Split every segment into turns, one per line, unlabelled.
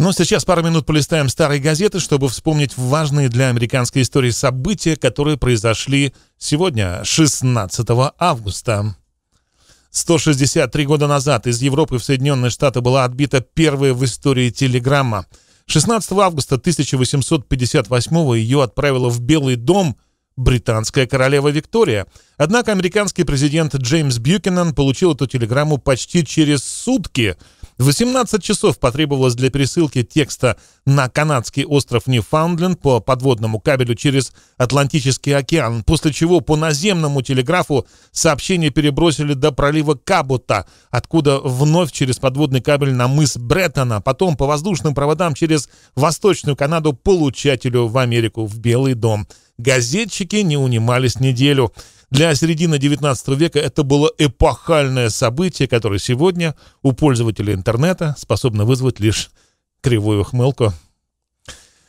Но ну, а сейчас пару минут полистаем старые газеты, чтобы вспомнить важные для американской истории события, которые произошли сегодня, 16 августа. 163 года назад из Европы в Соединенные Штаты была отбита первая в истории телеграмма. 16 августа 1858 ее отправила в Белый дом британская королева Виктория. Однако американский президент Джеймс Бьюкенен получил эту телеграмму почти через сутки – 18 часов потребовалось для пересылки текста на канадский остров Ньюфаундленд по подводному кабелю через Атлантический океан, после чего по наземному телеграфу сообщение перебросили до пролива Кабута, откуда вновь через подводный кабель на мыс Бреттона, потом по воздушным проводам через Восточную Канаду получателю в Америку, в Белый дом – Газетчики не унимались неделю. Для середины XIX века это было эпохальное событие, которое сегодня у пользователей интернета способно вызвать лишь кривую хмылку.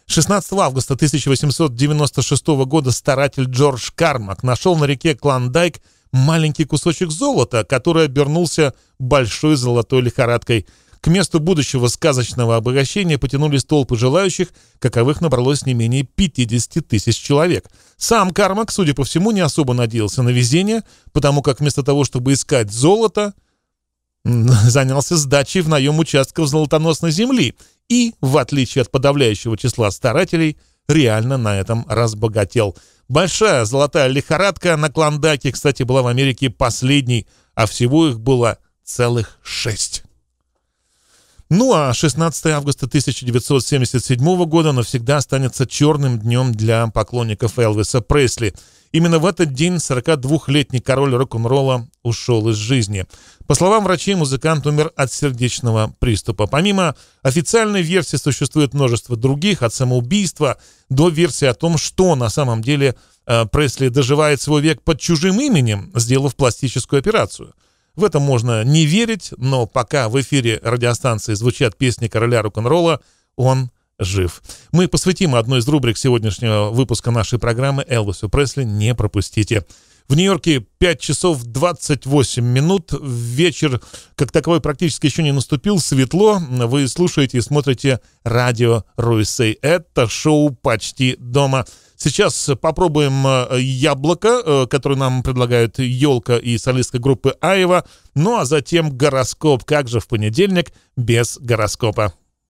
16 августа 1896 года старатель Джордж Кармак нашел на реке Клондайк маленький кусочек золота, который обернулся большой золотой лихорадкой – к месту будущего сказочного обогащения потянулись толпы желающих, каковых набралось не менее 50 тысяч человек. Сам Кармак, судя по всему, не особо надеялся на везение, потому как вместо того, чтобы искать золото, занялся сдачей в наем участков золотоносной земли и, в отличие от подавляющего числа старателей, реально на этом разбогател. Большая золотая лихорадка на Клондаке, кстати, была в Америке последней, а всего их было целых шесть. Ну а 16 августа 1977 года навсегда останется черным днем для поклонников Элвиса Пресли. Именно в этот день 42-летний король рок-н-ролла ушел из жизни. По словам врачей, музыкант умер от сердечного приступа. Помимо официальной версии существует множество других, от самоубийства до версии о том, что на самом деле э, Пресли доживает свой век под чужим именем, сделав пластическую операцию – в это можно не верить, но пока в эфире радиостанции звучат песни короля рок-н-ролла, он жив. Мы посвятим одной из рубрик сегодняшнего выпуска нашей программы Элвису Пресли. Не пропустите. В Нью-Йорке 5 часов 28 минут. Вечер, как таковой, практически еще не наступил. Светло. Вы слушаете и смотрите радио Руисей. Это шоу «Почти дома». Сейчас попробуем э, яблоко, э, которое нам предлагают елка и солистка группы Аева. Ну а затем гороскоп. Как же в понедельник без гороскопа?